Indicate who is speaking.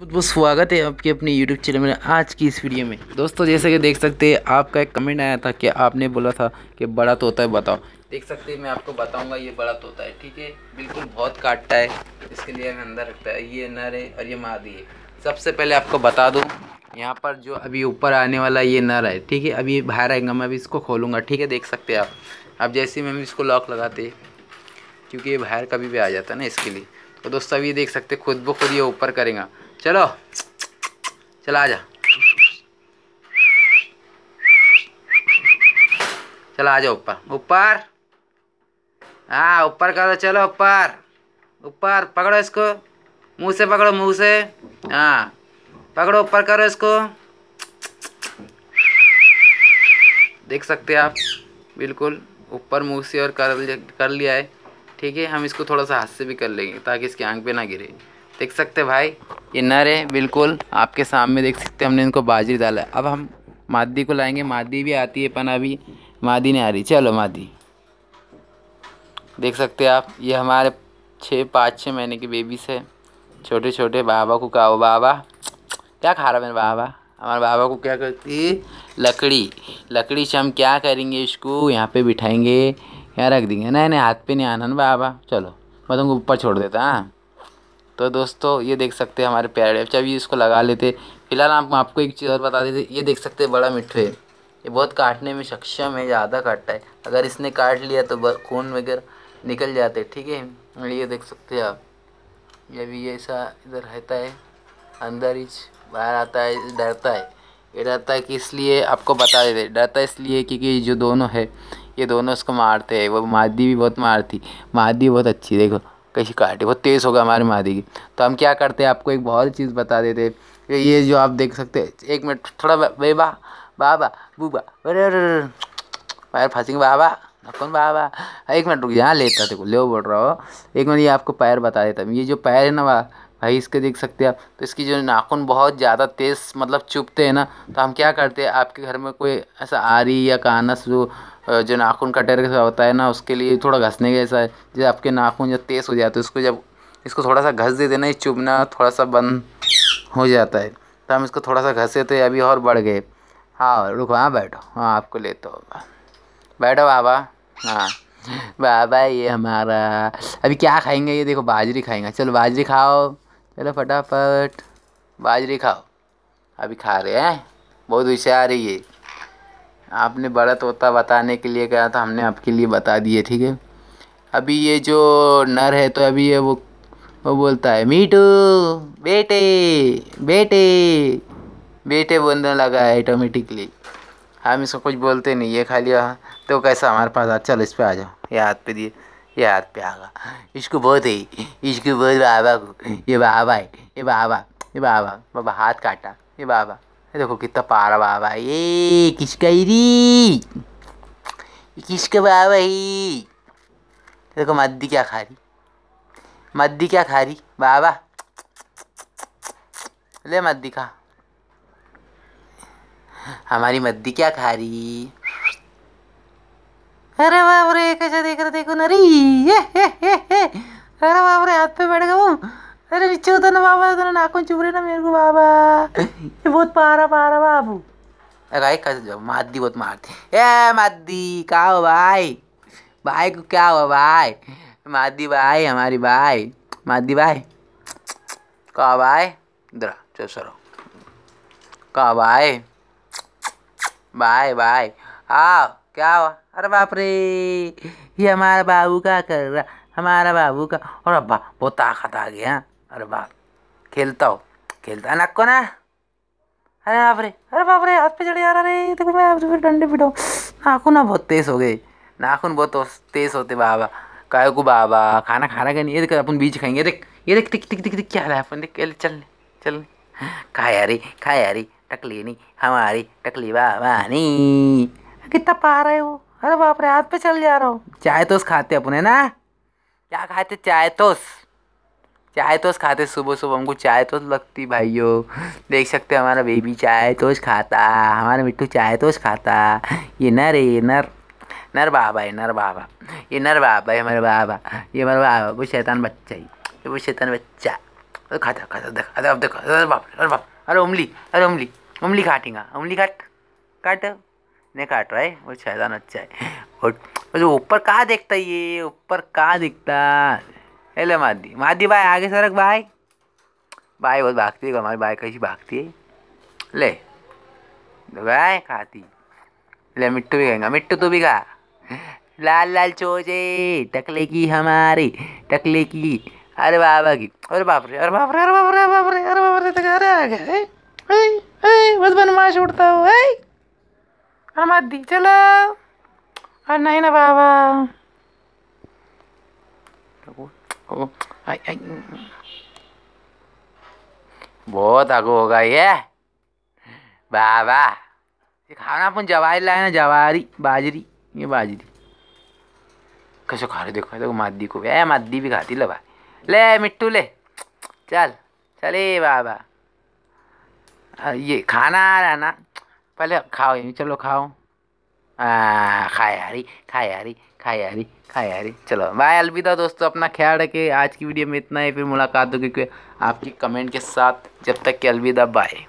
Speaker 1: बहुत बहुत स्वागत है आपके अपने YouTube चैनल में आज की इस वीडियो में दोस्तों जैसे कि देख सकते हैं आपका एक कमेंट आया था कि आपने बोला था कि बड़ा तोता है बताओ देख सकते हैं मैं आपको बताऊंगा ये बड़ा तोता है ठीक है बिल्कुल बहुत काटता है इसके लिए हमें अंदर रखता है ये नर है और ये मादी है सबसे पहले आपको बता दूँ यहाँ पर जो अभी ऊपर आने वाला ये नर है ठीक है अभी बाहर आएगा मैं अभी इसको खोलूँगा ठीक है देख सकते हैं आप अब जैसे ही भी इसको लॉक लगाते क्योंकि ये बाहर कभी भी आ जाता है ना इसके लिए तो दोस्तों अभी देख सकते खुद ब खुद ये ऊपर करेगा चलो चला आजा चला आ जाओ ऊपर ऊपर हाँ ऊपर करो चलो ऊपर ऊपर पकड़ो इसको मुंह से पकड़ो मुंह से हाँ पकड़ो ऊपर करो इसको देख सकते हैं आप बिल्कुल ऊपर मुँह से और कर लिया कर लिया है ठीक है हम इसको थोड़ा सा हाथ से भी कर लेंगे ताकि इसकी आंख पे ना गिरे देख सकते भाई ये नर है बिल्कुल आपके सामने देख सकते हैं हमने इनको बाजरी डाला अब हम मादी को लाएंगे मादी भी आती है पना भी मादी नहीं आ रही चलो मादी देख सकते हैं आप ये हमारे छः पाँच छः महीने के बेबीज है छोटे छोटे बाबा को कहा बाबा क्या खा रहा मेरे बाबा हमारे बाबा को क्या करती है लकड़ी लकड़ी से हम क्या करेंगे इसको यहाँ पे बिठाएंगे यहाँ रख देंगे नहीं नहीं हाथ पे नहीं आना ना बाबा चलो मैं तुमको ऊपर छोड़ देता हाँ तो दोस्तों ये देख सकते हैं हमारे प्यारे अभी इसको लगा लेते फिलहाल हम आप, आपको एक चीज़ और बता देते ये देख सकते हैं बड़ा मिठू है ये बहुत काटने में सक्षम है ज़्यादा काटता है अगर इसने काट लिया तो खून वगैरह निकल जाते ठीक है ये देख सकते हैं आप ये भी ऐसा इधर रहता है अंदर ही बाहर आता है डरता है ये डरता है कि इसलिए आपको बता देते डरता है इसलिए क्योंकि जो दोनों है ये दोनों उसको मारते हैं वो मादी भी बहुत मारती मादी बहुत अच्छी देखो कहीं काटे बहुत तेज़ होगा हमारे मादी की तो हम क्या करते हैं आपको एक बहुत चीज़ बता देते ये जो आप देख सकते हैं एक मिनट थोड़ा बेबा बाबा बूबा अरे अरे पैर फांसी बाबा कौन बाबा हाँ, एक मिनट रुक यहाँ लेता देखो ले बोल रहा हो एक मिनट ये आपको पैर बता देता हूँ ये जो पैर है ना भाई इसके देख सकते हैं आप तो इसकी जो नाखून बहुत ज़्यादा तेज़ मतलब चुपते हैं ना तो हम क्या करते हैं आपके घर में कोई ऐसा आरी या कानस जो जो नाखून कटर का होता है ना उसके लिए थोड़ा घसने जैसा है जैसे आपके नाखून जब तेज़ हो जाते हैं उसको जब इसको थोड़ा सा घस देते ना चुभना थोड़ा सा बंद हो जाता है तो हम इसको थोड़ा सा घसे तो अभी और बढ़ गए हाँ रुको हाँ बैठो हाँ आपको लेते होगा बैठो बाबा हाँ बाबा ये हमारा अभी क्या खाएंगे ये देखो बाजरी खाएंगे चलो बाजरी खाओ चलो फटाफट बाजरी खाओ अभी खा रहे हैं बहुत होशियार है ये आपने बड़ा तोता बताने के लिए कहा था हमने आपके लिए बता दिए ठीक है अभी ये जो नर है तो अभी ये वो वो बोलता है मीटू बेटे बेटे बेटे बोलने लगा है ऑटोमेटिकली हम इसको कुछ बोलते नहीं है खाली तो कैसा हमारे पास आ चलो इस पर आ जाओ ये हाथ पे दिए ये हाथ पे आ गया इसको बहुत ही इसको बहुत बाबा को ये बाबा है ये बाबा ये बाबा बाबा हाथ काटा ये बाबा देखो कितना पार बाबा ये किसका री किसका बाबा ही देखो मद्दी क्या खा रही मद्दी क्या खा रही बाबा ले मद्दी खा हमारी मद्दी क्या खा रही अरे बाबरे कैसे देख रहे देखो नरी ये, ये, ये, ये। अरे बाबरे हाथ पे बैठ गया अरे ना बाबा तो బాబా నాకు కొంచెం ना मेरे को बाबा ये बहुत पारा पारा बाबू अरे कैसे जाओ मादी बहुत मारती ए मादी क्या हो भाई भाई को क्या हुआ भाई मादी भाई हमारी भाई मादी भाई कहा भाई इधर चलो सरो कहा भाई भाई भाई आओ क्या हुआ अरे बाप रे ये हमारा बाबू का कर रहा हमारा बाबू का और अब्बा बहुत ताकत आ गया अरे बाप खेलता हो खेलता है ना को ना अरे बाप रे अरे बाप रे हाथ पे चढ़ रहा रे देखो मैं आपसे फिर डंडे पिटाऊ नाखून ना बहुत तेज़ हो गए नाखून बहुत तो तेज़ होते बाबा काय को बाबा खाना खाना क्या नहीं ये देख अपन बीज खाएंगे देख ये देख टिक टिक टिक टिक क्या है अपन देख चल चल चल खाया रे खाया रे टकली नहीं हमारी टकली बाबा नहीं कितना पा रहे हो अरे बाप रे हाथ पे चल जा रहा हूँ चाय तो खाते अपने ना क्या खाते चाय तोस चाय तो खाते सुबह सुबह हमको चाय तो लगती भाइयों देख सकते हो हमारा बेबी चाय तो खाता हमारा मिट्टू चाय तो खाता ये नर है ये नर नर बाबा है नर बाबा ये नर बाबा है हमारे बाबा ये हमारे बाबा वो शैतान बच्चा ही वो शैतान बच्चा अरे खाता खाता देखा अरे अब देखो अरे बाप अरे बाप अरे उमली अरे उमली उमली काटेगा उमली काट काट नहीं काट रहा है वो शैतान अच्छा है और ऊपर कहाँ देखता है ये ऊपर कहाँ दिखता हेलो मादी मादी भाई आगे सरक भाई भाई बहुत भागती है हमारी भाई कैसी भागती है ले तो भाई खाती ले मिट्टू भी कहेंगे मिट्टू तू भी खा लाल लाल चोजे टकले की हमारी टकले की अरे बाबा की अरे बाप रे अरे बाप रे अरे बाप रे अरे बाप रे अरे बाप रे तक अरे आ गया बस बनमाश उठता हो अरे मादी चलो अरे नहीं ना बाबा आई, आई, हम्म, हम्म। बहुत आगो होगा ये बाबा ये खाना अपन जवारी लाए ना जवारी बाजरी ये बाजरी कैसे खा रहे देखो देखो मादी को भी मादी भी खाती ला ले मिट्टू ले चल चले बाबा ये खाना आ रहा ना पहले खाओ चलो खाओ खाए हरी खाए हरी खाए हरी खाए हरी चलो बाय अलविदा दोस्तों अपना ख्याल रखें आज की वीडियो में इतना ही फिर मुलाकात होगी आपकी कमेंट के साथ जब तक कि अलविदा बाय